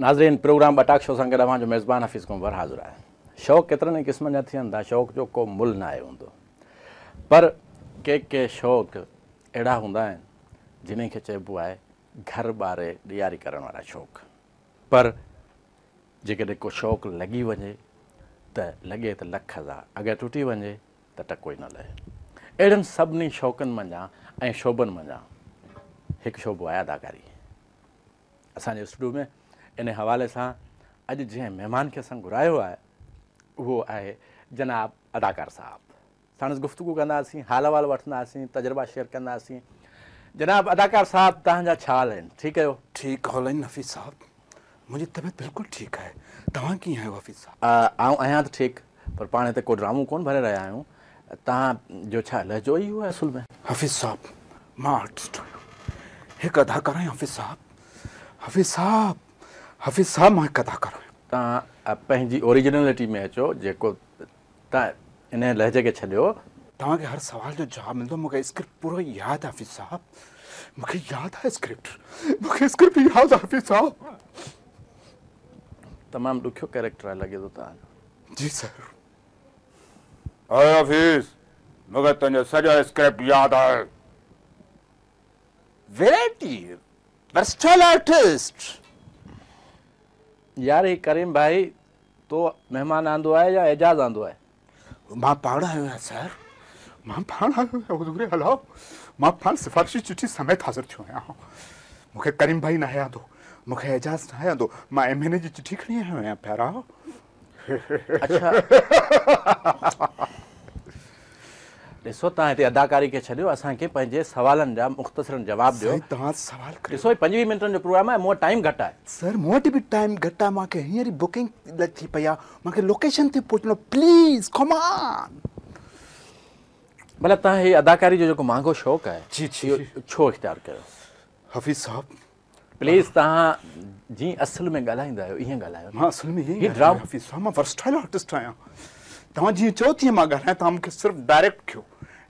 नाज़रीन programme अटाक show सां गॾु मेज़बान हफ़ीज़ खां हाज़िर हाज़ुरु आहे शौक़ु केतिरनि ई क़िस्मनि जा थियनि था शौक़ जो को मुल न आहे हूंदो पर के के शौक़ु अहिड़ा हूंदा आहिनि जिन खे चइबो आहे घर ॿारे ॾियारी करण वारा शौक़ु पर जेकॾहिं को शौंक़ु लॻी वञे त लॻे त लख हज़ार अगरि टुटी वञे त टको ई न लहे अहिड़नि सभिनी शौक़ुनि मञा ऐं शोभनि मां हिकु शोभो आहे अदाकारी असांजे स्टूडियो में इन हवाले सां अॼु जंहिं महिमान खे असां घुरायो आहे उहो आहे जनाब अदाकार साहबु साणसि गुफ़्तगु कंदासीं हाल हवाल वठंदासीं तजुर्बा शेयर कंदासीं जनाब अदाकार साहिबु तव्हांजा छा हाल आहिनि ठीकु आहियो ठीकु आहे ठीकु आहे तव्हां कीअं आहियो नफ़ीज़ साहिबु आऊं आहियां त ठीकु पर पाण हिते को ड्रामो कोन्ह भरे रहिया आहियूं तव्हां जो छा लहजो ई हुओ असुल में हफ़ीज़ साहिबु मां आर्टिस्ट हिकु अदाकार आहियां हाफ़ी साहिबु हफ़ीज़ साहिबु हफ़ीज़ साहिबु मां हिकु अदाकार आहियां तव्हां पंहिंजी ओरिजिनलिटी में अचो जेको तव्हां इन लहज़े खे छॾियो तव्हांखे हर सवाल जो जवाबु मिलंदो मूंखे स्क्रिप्ट पूरो यादि आहे हफ़ीज़ साहब मूंखे यादि आहे स्क्रिप्ट स्क्रिप्ट मूंखे यादि आहे तमामु ॾुखियो कैरेक्टर आहे लॻे थो तव्हांजो जी सर य करीम भाई तमान आंदो आहे या एजाज़ आंदो आहे मां पाण आयो आहियां सिफारिश जी चिठी समेत हाज़िर थियो आहियां मूंखे करीम भाई न आहियो मूंखे एजाज़ न आहियो मां एम एन ए जी चिठी खणी आयो आहियां प्यारा ॾिसो तव्हां हिते अदाकारी खे छॾियो असांखे पंहिंजे सवालनि जा मुख़्तसिर जवाब ॾियो तव्हां ॾिसो पंजवीह मिंटनि जो प्रोग्राम आहे सर मूं वटि बि टाइम घटि आहे मूंखे हींअर थी पई आहे भले तव्हां हीअ अदाकारी जो जेको महांगो शौक़ु आहे हफ़ीज़ साहब प्लीज़ तव्हां जीअं असल में ॻाल्हाईंदा आहियो तव्हां जीअं चओ तीअं मां ॻाल्हायां तव्हां मूंखे सिर्फ़ु डायरेक्ट कयो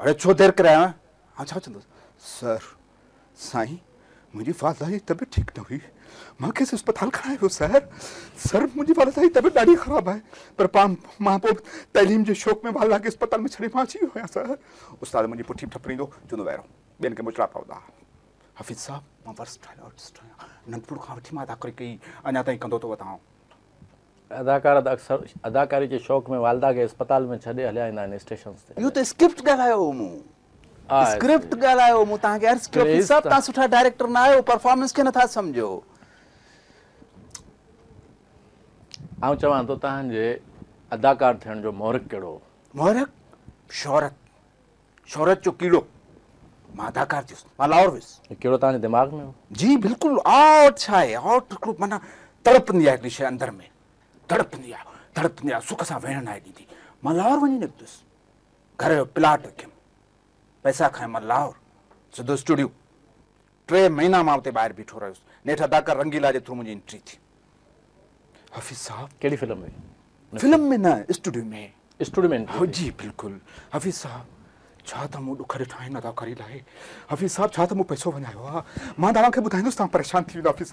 अरे छो देर कराया हाँ छाओ अच्छा, चंदो अच्छा, सर साईं मुझी वाला की तबियत ठीक न हुई मां खेसि अस्पताल खड़ा वियो सर सर मुंहिंजी वाला जी तबियत ॾाढी ख़राबु आहे पर पा मां पोइ तइलीम जे शौक़ में वाला के अस्पताल में छॾे मां अची वियो सर उस्ताद मुझी पुठी ठपरींदो चवंदो वाइरो ॿियनि खे मुचड़ा पवंदा हफ़ीज़ साहब मां वर्स्ट आहियां नंढपुर खां वठी मां अदाकारी कई अञा ताईं कंदो थो तो वतां अदाकार अक्सर अदाकारी के शौक़ में वालदा के अस्पताल में छॾे हलिया ईंदा स्टेशन ते इहो त स्क्रिप्ट ॻाल्हायो मूं स्क्रिप्ट ॻाल्हायो मूं तव्हांखे अर्ज़ु कयो सभु तव्हां सुठा डायरेक्टर ना आयो परफॉर्मेंस खे नथा सम्झो आउं चवां थो तव्हांजे अदाकार थियण जो महरक कहिड़ो महरक शौहरत शौहरत जो कीड़ो मां अदाकार थियुसि मां लाहौर वियुसि कहिड़ो तव्हांजे दिमाग़ में जी बिल्कुलु आउट छा आहे आउट माना तड़पंदी आहे हिकिड़ी शइ अंदर में तड़पंदी आहे मां लाहौर वञी निकितुसि घर जो रखियुमि पैसा खयमि सिधो स्टूडियो टे महीना मां हुते ॿाहिरि बीठो रहियुसि नेठा दाकर रंगीला एंट्री थी हफ़ीज़ साहिब कहिड़ी बिल्कुलु हफ़ीज़ साहब छा त मूं ॾुख ॾिठा आहिनि हफ़ीज़ साहिब छा त मूं पैसो आहे मां तव्हांखे ॿुधाईंदुसि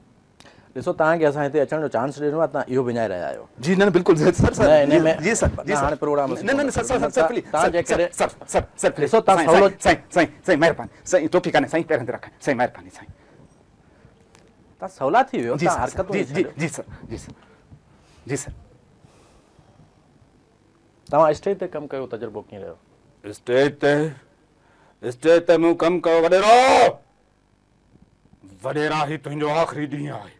ॾिसो तव्हांखे असां हिते अचण जो चांस ॾिनो आहे तव्हां इहो विञाए रहिया आहियो जी न बिल्कुलु सर सर न न जी सर जी हाणे प्रोग्राम न न सर सर सर प्लीज तव्हां जे करे सर सर सर ॾिसो तव्हां सवलो साईं साईं साईं महिरबानी साईं तो ठीकु आहे साईं पहिरें ते रख साईं महिरबानी सवला थी वियो तव्हां हरकत जी जी जी सर जी सर जी सर तव्हां स्टेज ते कमु कयो तजुर्बो कीअं रहियो स्टेज ते स्टेज ते मूं कमु कयो वॾेरो वॾेरा ई तुंहिंजो आख़िरी ॾींहुं आहे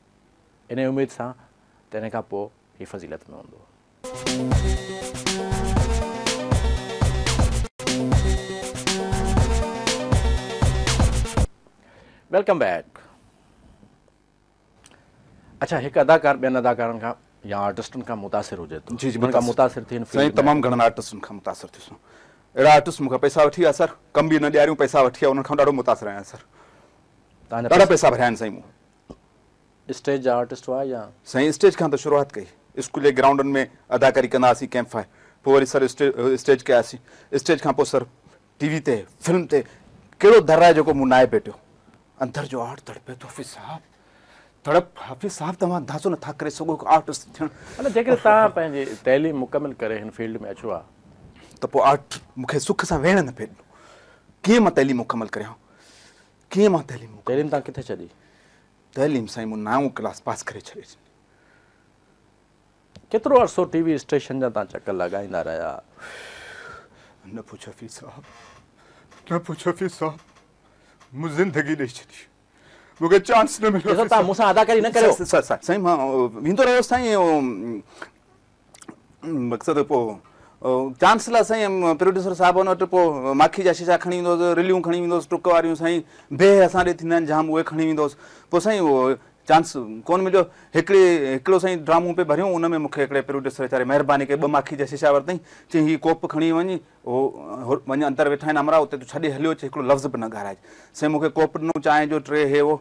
हिन उमेद सां त हिन खां पोइ ही फज़ीलत में हूंदो वेलकम बैक अच्छा हिकु अदाकार ॿियनि अदाकारनि खां या आर्टिस्टनि खां मुतासिर हुजे अहिड़ा आर्टिस्ट मूंखां पैसा वठी विया सर कम बि न ॾियारियूं पैसा वठी विया हुननि खां ॾाढो मुतासिर आहियां ॾाढा पैसा भरिया आहिनि साईं स्टेज जा आर्टिस्ट हुआ या सही स्टेज खां त शुरूआति कई स्कूल जे ग्राउंडनि में अदाकारी कंदा हुआसीं कैम्प आहे पोइ वरी सर स्टेज कयासीं स्टेज खां पोइ सर टीवी ते फिल्म ते कहिड़ो दर आहे जेको मूं नाए पेटियो अंदर जो आर्ट तड़पे तड़प तड़प हाफ़ीज़ साहिबु तव्हां धासो नथा करे सघो हिकु आर्टिस्ट थियणु जेकर तव्हां पंहिंजी तइलीम मुकमल करे हिन फील्ड में अचो आहे त पोइ आर्ट मूंखे सुख सां वेहण न पए ॾिनो कीअं मां तइलीम मुकमलु कयां कीअं मां तइलीम तैलीम तव्हां किथे छॾी तइलीम सां नओं क्लास पास करे छॾ केतिरो अर्सो टी वी स्टेशन चकर مقصد پو चांस लाइ साईं प्रोड्यूसर साहिब वटि पोइ माखी जा शीशा खणी वेंदो हुअसि रिलियूं खणी वेंदो हुअसि टुकारियूं साईं बेह असां ॾे थींदा आहिनि जाम उहे खणी वेंदो हुअसि पोइ साईं चांस कोन्ह मुंहिंजो हिकिड़ी हिकिड़ो साईं ड्रामो पे भरियो उन में मूंखे हिकिड़े प्रोड्यूसर वेचारे महिरबानी करे ॿ माखी जा शीशा वरितईं चईं हीउ कोप खणी वञी उहो वञी अंदरु वेठा आहिनि अमृता उते तूं छॾे हलियो अचे हिकिड़ो लफ़्ज़ बि न घाराए साईं मूंखे कोप ॾिनो चांहि जो टे हे हो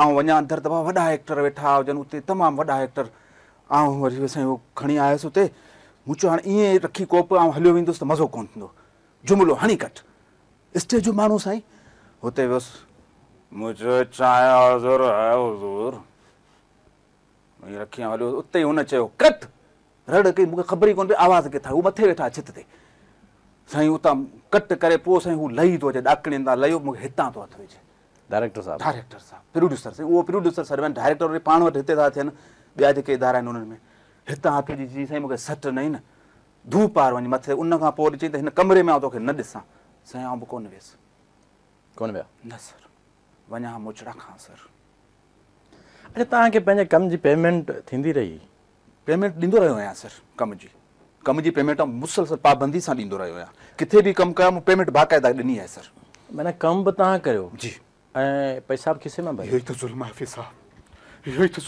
ऐं वञा अंदर दफ़ा वॾा एक्टर वेठा हुजनि उते तमामु वॾा एक्टर ऐं वरी साईं उहो खणी आयुसि मूं चयो हाणे ईअं रखी कोप ऐं हलियो वेंदुसि त मज़ो कोन्ह थींदो जुमिलो हणी कट स्टेज जो माण्हू साईं वियो चयो मूंखे ख़बर ई कोन पई आवाज़ किथां मथे वेठा हुतां कट करे पोइ साईं हू लही थो अचे ॾाकणी त लहो मूंखे हितां डायरेक्टर पाण वटि हिते था थियनि ॿिया जेके इदारा आहिनि हितां हथ जीअं साईं मूंखे सट नई न धूप पार वञी मथे उन खां पोइ वरी चई त हिन कमरे में आउं तोखे न ॾिसां साईं आउं बि कोन वियसि कोन वियो न सर वञा मुचड़ा खां सर तव्हांखे पंहिंजे कम जी पेमेंट थींदी रही पेमेंट ॾींदो रहियो आहियां सर कम जी कम जी पेमेंट आउं मुसलसल पाबंदी सां ॾींदो रहियो आहियां किथे बि कमु कयो पेमेंट बाक़ाइदा ॾिनी आहे सर माना कमु बि तव्हां कयो जी ऐं पैसा बि किसे इहो इहो इहो ई ई ई त त त ज़ुल्म ज़ुल्म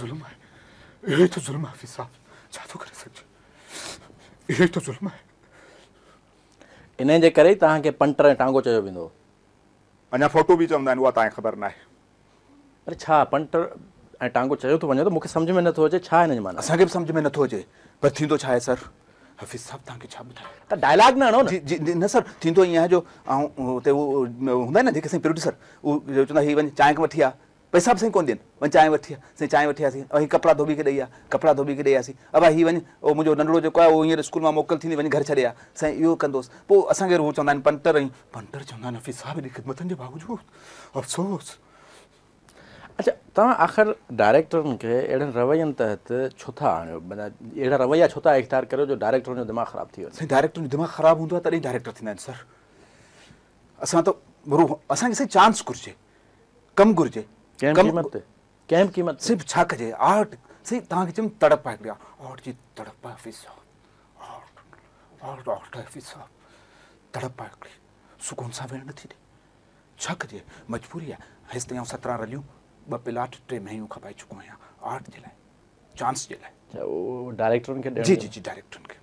ज़ुल्म आहे आहे आहे इन जे करे ई तव्हांखे पंटर ऐं टांगो चयो वेंदो अञा तव्हांखे ख़बर न आहे अरे छा पंटर ऐं टांगो चयो थो वञे त मूंखे समुझ में नथो अचे छा हिनजे माना असांखे बि समुझ में नथो अचे पर थींदो छा आहे सर हफ़ीज़ साहिब तव्हांखे छा ॿुधायो त डायलॉग न आणो न सर थींदो ईअं जो ऐं चवंदा चांहि वठी आहे पैसा बि सही कोन्ह ॾियनि वञनि चांहि वठी आ साईं चांहि वठी वासीं ऐं कपिड़ा धोबी ॾेई आहे कपिड़ा धोबी करे ॾेई आसीसीं असां हीउ वञी उहो मुंहिंजो नंढो जेको आहे उहो हींअर स्कूल मां मोकिल थींदी वञी घर छॾे आया साईं इहो कंदोसि पोइ असांखे रू चवंदा आहिनि पंटर ऐं अच्छा तव्हां आख़िर डायरेक्टरनि खे अहिड़नि रवयनि तहत छो था आणियो माना अहिड़ा रवैया छो था इख़्तियार कयो जो डायरेक्टर जो दिमाग़ ख़राबु थी वियो साईं डायरेक्टर जो दिमाग़ु ख़राबु हूंदो आहे तॾहिं डायरेक्टर थींदा आहिनि सर असां त असांखे साईं चांस घुरिजे कमु घुरिजे कैम क़ीमत ते कंहिं बि क़ीमत सिर्फ़ु छा कजे आर्ट साईं तव्हांखे चयमि तड़प आहे गया आर्ट जी तड़प आहे फिस आर्ट आर्ट आर्ट फिस तड़प आहे हिकिड़ी सुकून सा वेहण थी ॾे छा कजे मजबूरी है हेसि ताईं आउं सत्रहं रलियूं ॿ प्लाट टे महीनूं खपाए चुको है आर्ट जे लाइ चांस जे लाइ अच्छा, डायरेक्टर के जी जी जी डायरेक्टर के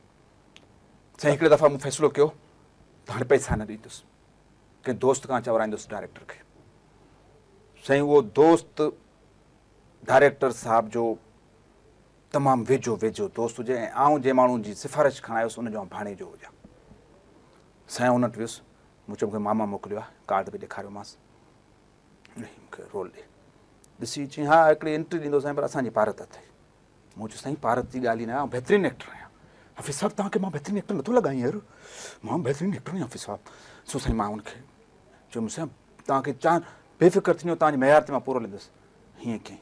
सही हिकिड़े दफ़ा मूं फ़ैसिलो कयो त हाणे पैसा न ॾींदुसि के दोस्त खां चवराईंदुसि डायरेक्टर के साईं उहो दोस्त डायरेक्टर साहिब जो तमामु वेझो वेझो दोस्त हुजे ऐं आऊं जंहिं माण्हू जी सिफारिश खणायोसि हुनजो भाणे जो हुजां साईं उन वटि वियुसि मूं चयो मूंखे मामा मोकिलियो आहे कार्ड बि ॾेखारियोमांसि मूंखे रोल ॾे ॾिसी चई हा हिकिड़ी एंट्री ॾींदो साईं पर असांजी भारत अथई मूं चयो साईं भारत जी ॻाल्हि ई न आहे बहितरीन एक्टर आहियां हफ़ी साहिबु तव्हांखे मां बहितरीन एक्टर नथो लॻायां यार मां बहितरीन एक्टर आहियां हफ़ी साहिबु सो साईं मां हुनखे चयो साईं तव्हांखे चांहि बेफ़िक्र थींदो तव्हांजे मयार ते मां पूरो हीअं कयईं चई पियो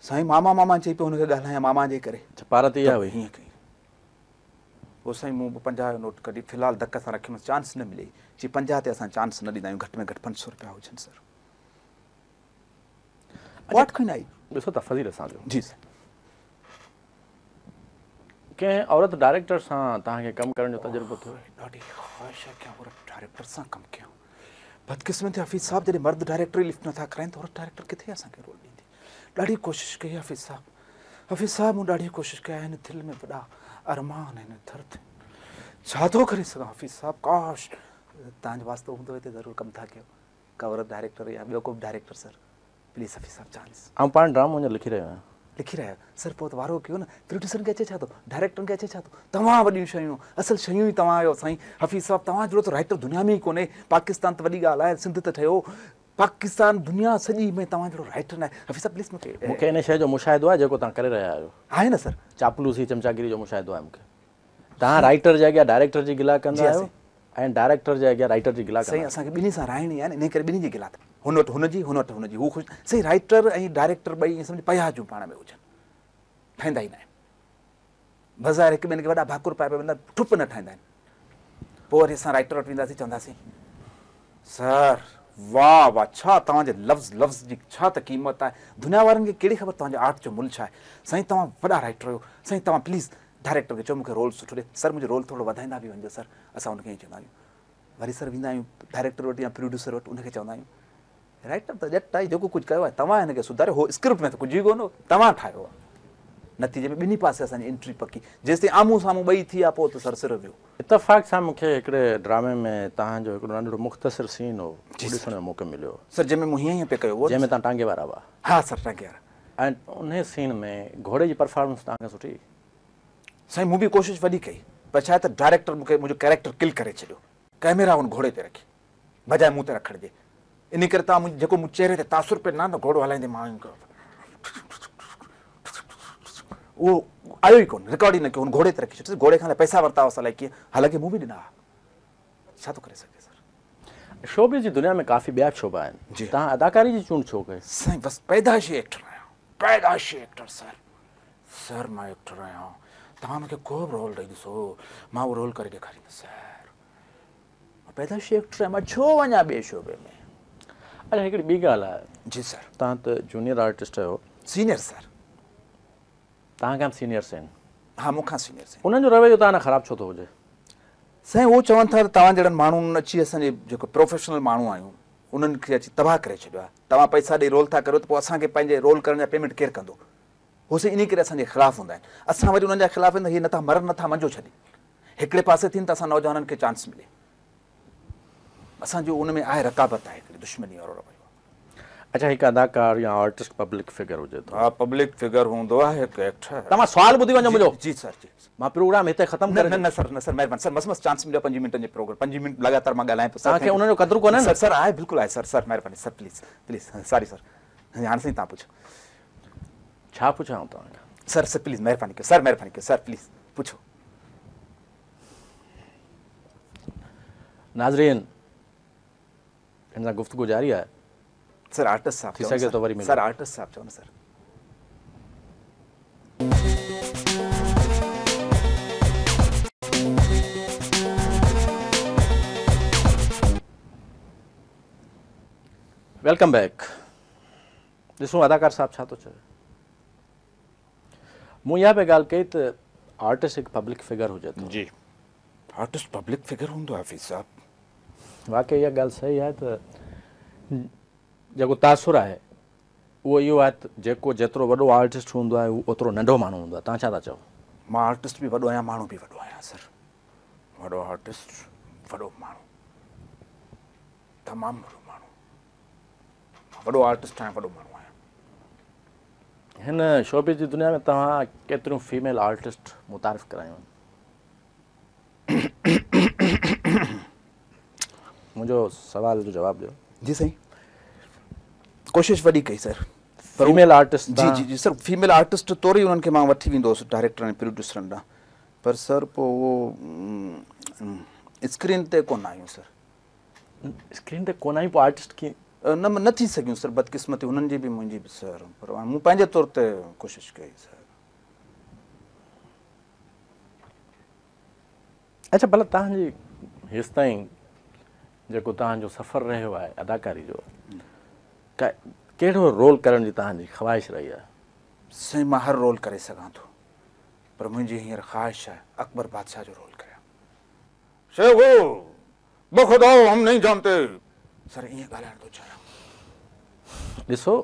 हुन सां ॻाल्हायां हीअं कयईं पोइ साईं मूं पंजाह जो नोट कढी फ़िलहालु धक सां रखियोमांसि चांस न मिले चई पंजाह ते असां चांस न ॾींदा आहियूं कंहिं औरत डायरेक्टर सां तव्हांखे बदकिस्मत हफ़ीज़ साहब जॾहिं मर्द डायरेक्टर ई लिफ्ट नथा कराइनि त डायरेक्टर किथे असांखे रोल ॾींदी ॾाढी कोशिशि कई हफ़ीज़ साहब हफ़ीज़ साहब मूं ॾाढी कोशिशि कयां हिन दिलि में वॾा अरमान आहिनि छा थो करे सघां हफ़ीज़ साहब काश तव्हांजो वास्तो हूंदो हिते ज़रूरु कमु था कयो कवर डायरेक्टर या ॿियो को बि डायरेक्टर सर प्लीज़ हफ़ीज़ साहिब चवंदुसि ऐं पाण ड्रामो लिखी रहियो आहियां लिखी रहिया आहियो सर पोइ त वारो कयो न क्रिटिसन खे अचे छा थो डायरेक्टरनि खे अचे छा थो तव्हां वॾियूं शयूं असल शयूं ई तव्हां आहियो साईं हफ़ीज़ साहिबु तव्हां जहिड़ो त राइटर दुनिया में ई कोन्हे पाकिस्तान त वॾी ॻाल्हि आहे सिंध त ठहियो पाकिस्तान दुनिया सॼी में तव्हां जहिड़ो राइटर न आहे हफ़ीज़ साहिब प्लीज़ मूंखे हिन शइ जो मुशाहिदो आहे जेको तव्हां करे रहिया आहियो न सर चापलूसी चमचागिरी जो मुशादो आहे मूंखे तव्हां राइटर जे अॻियां डायरेक्टर जी गिला कंदा आहियो जूं पाण में हुजनि ठाहींदा ई आहिनि बाज़ारि हिकु ॿिनि खे भाकुर पाए पिया ठुप न ठाहींदा आहिनि पोइ वरी असां राइटर वटि वेंदासीं छा त क़ीमत आहे दुनिया वारनि खे कहिड़ी ख़बर आर्ट जो मुल छा आहे डायरेक्टर खे चयो मूंखे रोल सुठो ॾिए सर मुंहिंजो रोल थोरो वधाईंदा बि वञिजे सर असां हुनखे ईअं चवंदा आहियूं वरी सर वेंदा आहियूं डायरेक्टर वटि या प्रोड्यूसर वटि उनखे चवंदा आहियूं राइटर त ॼट आई जेको कुझु कयो आहे तव्हां हिनखे सुधारियो हो स्क्रिप्ट में त कुझु ई कोन तव्हां ठाहियो आहे नतीजे में ॿिन्ही पासे असांजी एंट्री पकी जेसिताईं आम्हूं साम्हूं ॿई थी विया पोइ ताक़ सां मूंखे हिकिड़े ड्रामे में तव्हांजो नंढो मुख़्तसिर सीन हो ॾिसण जो मौक़ो मिलियो सीन में घोड़े जी परफॉर्मेंस तव्हांखे सुठी साईं मूं बि कोशिशि वॾी कई पर छाहे त डायरेक्टर मूंखे मुंहिंजो कैरेक्टर किल करे छॾियो कैमरा हुन घोड़े ते रखी बजाए मूं ते रखण जे इन करे तव्हां जेको चहिरे ते तासुरु पियो न घोड़ो हलाईंदे मां उहो आयो ई कोन रिकॉर्ड ई न कयो हुन घोड़े ते रखी छॾिजो घोड़े खां पैसा वरिता असां लाइ कीअं हालांकी मूं बि ॾिना छा थो करे सघे जी दुनिया में त तव्हां मूंखे को बि रोल ॾेई ॾिसो मां उहो रोल करे ॾेखारींदुसि तव्हां ख़राबु छो हो जाए सही वो चवन था त तव्हां जहिड़ा माण्हुनि अची जो को प्रोफेशनल माण्हू आहियूं उन्हें खे अची तबाह करे छॾिया तव्हां पैसा दे रोल था करो तो पोइ असांखे पंहिंजे रोल करने जा पेमेंट केरु कंदो होसे इन करे खिलाफ ख़िलाफ़ु अस आहिनि असां वरी उन्हनि जा ख़िलाफ़ु आहिनि त हीअ नथा मरनि नथा मंझो छॾी हिकिड़े पासे थियनि त असां नौजवाननि खे चांस मिले असो उनमें आए रकाबत है दुश्मनी और रवैयो अच्छा एक अदाकार या आर्टिस्ट पब्लिक फिगर हुजे तो हां पब्लिक फिगर हो दो है एक एक्टर तमा सवाल बुदी वंजो मुजो जी सर जी मा प्रोग्राम इते खत्म कर न सर न सर महिरबानी सर मस मस चांस मिलो 5 मिनट जो प्रोग्राम 5 मिनट लगातार मा मां सर के उनो कदर को न सर सर आए बिल्कुल आए सर सर महिरबानी sir please please sorry sir हाणे से ता पुछो छा पुछां तव्हांखां सर सर प्लीज़ महिरबानी कयो सर महिरबानी कयो सर प्लीज़ पूछो नाज़रीन हिन सां गुफ़्तगु जारी है सर आर्टिस्ट साहब थी सघे थो वरी सर आर्टिस्ट साहब चाहो सर वेलकम बैक ॾिसूं अदाकार साहब छा तो चाहे मूं इहा पिया ॻाल्हि कई त आर्टिस्ट हिकु पब्लिक फिगर हुजे जी आर्टिस्ट पब्लिक फिगर हूंदो आहे फीज़ साहब वाक़ई इहा ॻाल्हि सही आहे त जेको तासुरु आहे उहो इहो आहे त जेको जेतिरो वॾो आर्टिस्ट हूंदो आहे उहो ओतिरो नंढो माण्हू हूंदो आहे तव्हां छा था चओ मां आर्टिस्ट बि वॾो आहियां माण्हू बि वॾो आहियां आर्टिस्ट वॾो माण्हू तमामु वॾो माण्हू वॾो आर्टिस्ट आहियां वॾो माण्हू आहियां हिन शोबे जी दुनिया में तव्हां केतिरियूं फीमेल आर्टिस्ट मुतारिफ़ करायूं आहिनि मुंहिंजो सुवाल जो जवाबु ॾियो जी साईं कोशिशि वॾी कई सर फीमेल आर्टिस्ट जी जी जी सर फीमेल आर्टिस्ट ई उन्हनि खे मां वठी वेंदो हुउसि डायरेक्टर ऐं प्रोड्यूसरनि ॾांहुं पर सर पोइ उहो स्क्रीन ते कोन आहियूं सर स्क्रीन ते कोन आहियूं पोइ आर्टिस्ट कीअं न न थी सघियूं सर बदकिस्मती हुननि जी बि मुंहिंजी बि सर पर मूं पंहिंजे तौर ते कोशिशि कई सर अच्छा भला तव्हांजी हेसि ताईं जेको तव्हांजो सफ़र रहियो आहे अदाकारी जो कहिड़ो रोल करण जी तव्हांजी ख़्वाहिश रही आहे साईं मां हर रोल करे सघां थो पर मुंहिंजी हींअर ख़्वाहिश आहे अकबर बादशाह जो रोल कयां सर ईअं ॻाल्हाइण थो चाहियां ॾिसो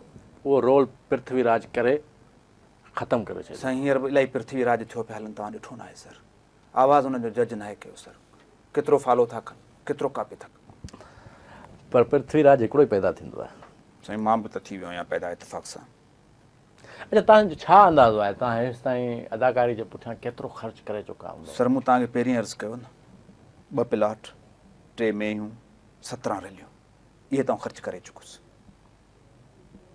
उहो रोल पृथ्वीराज करे ख़तमु करे छॾियो हींअर बि इलाही पृथ्वी राज थियो पिया हलनि तव्हां ॾिठो नाहे सर आवाज़ु हुनजो जज नाहे कयो सर केतिरो फालो था कनि केतिरो कापी था कनि पर पृथ्वीराज राज हिकिड़ो ई पैदा थींदो आहे साईं मां बि त थी वियो आहियां पैदा इतफ़ाक़ सां अ छा अंदाज़ो आहे तव्हां हेसि अदाकारी जे पुछण केतिरो ख़र्चु करे चुका आहियो सर मूं तव्हांखे पहिरीं अर्ज़ु कयो न ॿ प्लॉट टे सत्रहं इहे तव्हां ख़र्चु करे चुकोसि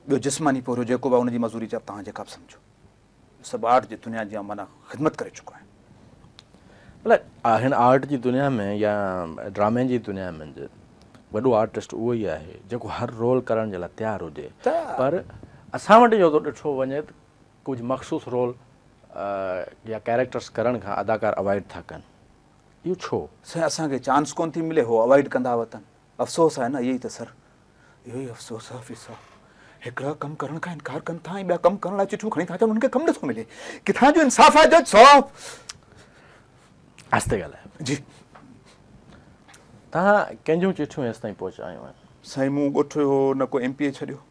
ॿियो जिस्मानी पूरो जेको बि आहे हुनजी मज़ूरी चओ तव्हां जेका बि समुझो सभु आर्ट जी दुनिया जीअं माना ख़िदमत करे चुको आहे मतिलबु हिन आर्ट जी दुनिया में या ड्रामे जी दुनिया में वॾो आर्टिस्ट उहो ई आहे जेको हर रोल करण जे लाइ तयारु हुजे त पर असां वटि इहो थो ॾिठो वञे त कुझु मखसूस रोल या कैरेक्टर्स करण खां अदाकार अवॉइड था कनि इहो छो साईं असांखे चांस कोन थी मिले उहो अवॉइड कंदा वठनि अफ़सोस आहे न इहो ई त सर इहो ई अफ़सोस आहे हिकिड़ा कमु करण खां इनकार कनि था कमु करण लाइ चिठियूं खणी था चओ कमु नथो मिले किथां जो इंसाफ़ जज आस्ते ॻाल्हायां जी तव्हां कंहिंजूं चिठियूं पहुचायो आहे साईं मूं न कोई एम पी ए छॾियो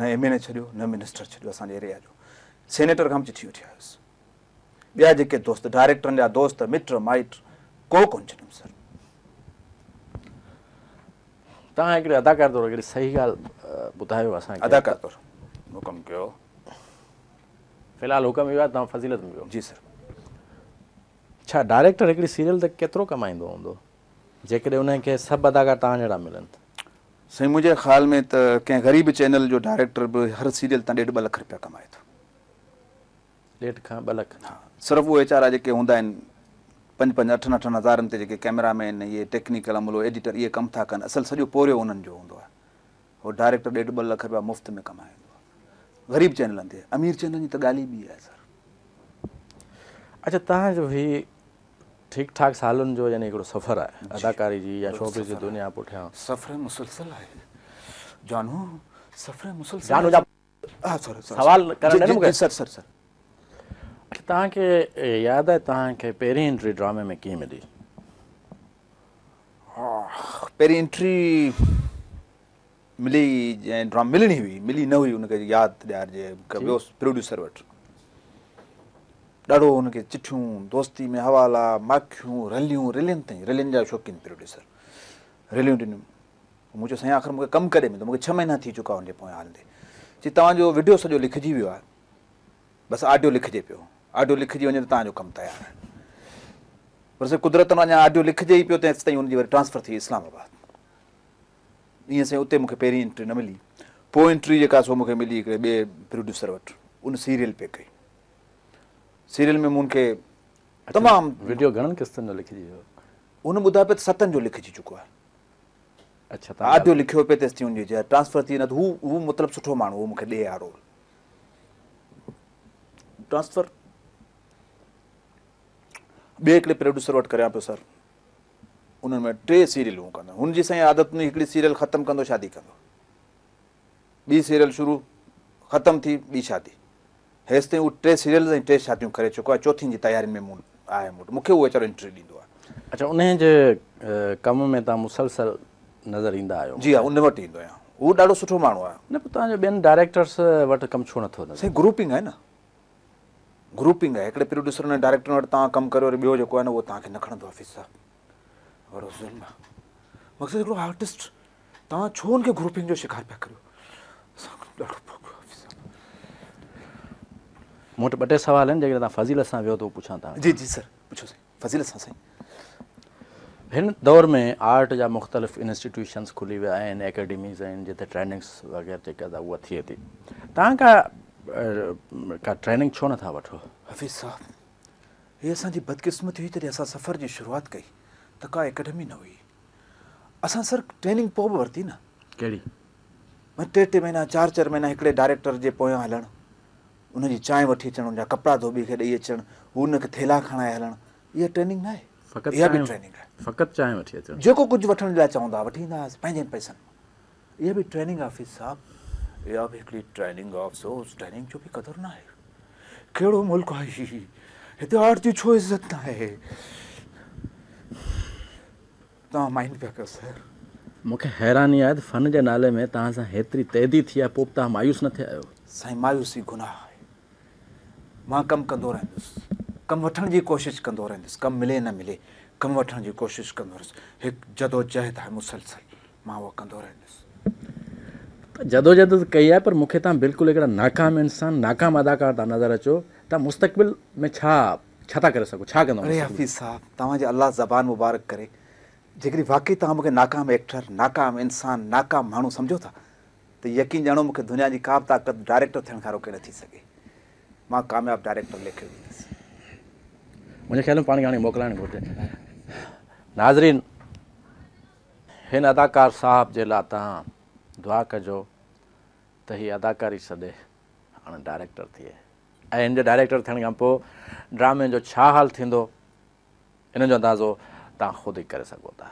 न एम एन ए छॾियो न मिनिस्टर छॾियो असांजे एरिया जो सेनेटर खां बि चिठी वठी आयसि ॿिया जेके दोस्त डायरेक्टरनि जा दोस्त मिट माइट को कोन छॾियुमि सर तव्हां हिकिड़ी अदाकार जी सर छा डायरेक्टर हिकिड़ी सीरियल ते केतिरो कमाईंदो हूंदो जेकॾहिं हुनखे सभु अदाकार तव्हां जहिड़ा मिलनि साईं मुंहिंजे ख़्याल में त कंहिं ग़रीब चैनल जो डायरेक्टर बि हर सीरियल तव्हां ॾेढ ॿ लख कमाए ॾेढ वीचारा पंज पंज अठनि अठनि हज़ारनि ते जेके कैमरामैन इहे अमलो एडिटर इहे कमु था कनि असल सॼो पोरियो उन्हनि जो हूंदो आहे उहो डायरेक्टर ॾेढ ॿ लख रुपया मुफ़्त में कमाईंदो आहे ग़रीब चैनलनि ते अमीर चैनल जी त ॻाल्हि ई ठीकु ठाक सालनि जो मूंखे तव्हांखे यादि आहे तव्हांखे पहिरीं एंट्री ड्रामे में कीअं मिली पहिरीं एंट्री मिली जंहिं मिलणी हुई मिली न हुई हुनखे यादि ॾियारिजे ॾियारजे प्रोड्यूसर वटि ॾाढो हुनखे चिठियूं दोस्ती में हवाला माखियूं रलियूं रिलियुनि रिलियुनि ताईं जा शौक़ीन प्रोड्यूसर रिलियूं ॾिनियूं मुंहिंजो साईं आख़िर मूंखे कमु करे मिलंदो मूंखे छह महीना थी चुका हुनजे पोयां हलंदे जीअं तव्हांजो वीडियो सॼो लिखिजी वियो आहे बसि ऑडियो लिखिजे पियो आडियो लिखजी वञे त तव्हांजो कमु तयारु आहे वरी से कुदरत मां अञा ऑडियो लिखिजे ई पियो हुनजी वरी ट्रांसफर थी इस्लामाबाद ईअं साईं उते मूंखे पहिरीं एंट्री न मिली पोइ इंट्री जेका मूंखे मिली हिकिड़े ॿिए प्रोड्यूसर वटि उन सीरियल पे कई सीरियल में मूंखे तमामु पिया त सतनि जो लिखजी चुको आहे ऑडियो लिखियो पियो तेसि ताईं मतिलबु सुठो माण्हू मूंखे ॾे आ रोल ट्रांसफर ॿिए हिकिड़े प्रोड्यूसर वटि कयां पियो सर उन में टे सीरियलूं कंदा हुनजी साईं आदत जी हिकिड़ी सीरियल ख़तमु कंदो शादी कंदो ॿी सीरियल शुरू ख़तमु थी ॿी शादी हेसि ताईं हू टे सीरियल ऐं टे शादियूं करे चुको आहे चोथियुनि जी तयारियुनि में मूं आहे मूं वटि मूंखे उहो इंट्रेस्ट ॾींदो आहे अच्छा उन जे कम में तव्हां मुसलसल नज़र ईंदा आहियो जी हा उन वटि ईंदो आहियां उहो ॾाढो सुठो माण्हू आहे न पोइ तव्हांजो ॿियनि डायरेक्टर्स वटि कमु छो नथो ग्रुपिंग आहे न ग्रुपिंग आहे हिकिड़े प्रोड्यूसर डायरेक्टर वटि तव्हां कमु आहे न खणंदो तव्हां छो शिकार पिया करियो मूं वटि ॿ टे सवाल आहिनि हिन दौर में आर्ट जा मुख़्तलिफ़ इंस्टीट्यूशन खुली विया आहिनि एकेडमीज़ आहिनि जिते ट्रेनिंग्स वग़ैरह उहा थिए थी तव्हां खां असांजी बदकिस्मत हुई जॾहिं असां सफ़र जी शुरूआति कई त का एकेडमी न हुई असां ट्रेनिंग पोइ बि वरिती न कहिड़ी टे टे महीना चारि चारि महीना हिकिड़े डायरेक्टर जे पोयां हलणु हुनजी चांहि वठी अचणु जा कपिड़ा धोबी खे ॾेई अचणु हू हुनखे थेला खणाए हलणु जेको कुझु वठण जे लाइ चवंदा हुआ वठी ईंदासीं पंहिंजे पैसनि कयो सर मूंखे हैरानी आहे नाले में तव्हां सां हेतिरी तैदी थी आहे पोइ तव्हां मायूस न थिया आहियो साईं मायूसी गुनाह आहे मां कमु कंदो रहंदुसि कमु वठण जी कोशिशि कंदो रहंदुसि कमु मिले न मिले कमु वठण जी कोशिशि कंदो हिकु जदोजहद आहे मुसलसल मां रहंदुसि जदो जद कई आहे पर मूंखे तव्हां बिल्कुलु हिकिड़ा नाकाम इंसान नाकाम अदाकार तव्हां नज़र अचो तव्हां मुस्तक़बिल में छा छा था करे सघो छा कंदो अरे हफ़ीज़ साहिबु तव्हांजे अलाह ज़बान मुबारक करे जेकॾहिं वाक़ई तव्हां मूंखे नाकाम एक्टर नाकाम इंसान नाकाम माण्हू सम्झो था त यकीन ॼाणो मूंखे दुनिया जी का बि ताक़त डायरेक्टर थियण खां रोके न थी सघे मां कामियाबु डायरेक्टर लिखियो मुंहिंजे ख़्याल में मोकिलाइणु घुरिजे नाज़रीन हिन अदाकार साहब जे लाइ दुआ कजो त हीअ अदाकारी सॾे हाणे डायरेक्टर थिए ऐं हिन जो डायरेक्टर थियण खां पोइ ड्रामे जो छा हाल थींदो हिन जो अंदाज़ो तव्हां ख़ुदि ई करे सघो था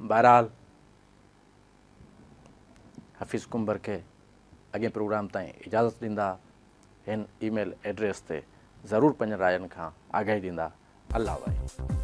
बहरहाल हफ़ीज़ कुंभर खे अॻे प्रोग्राम ताईं इजाज़त ॾींदा हिन ईमेल एड्रेस ते ज़रूरु पंहिंजे रायनि खां आगाही ॾींदा अलाह वाही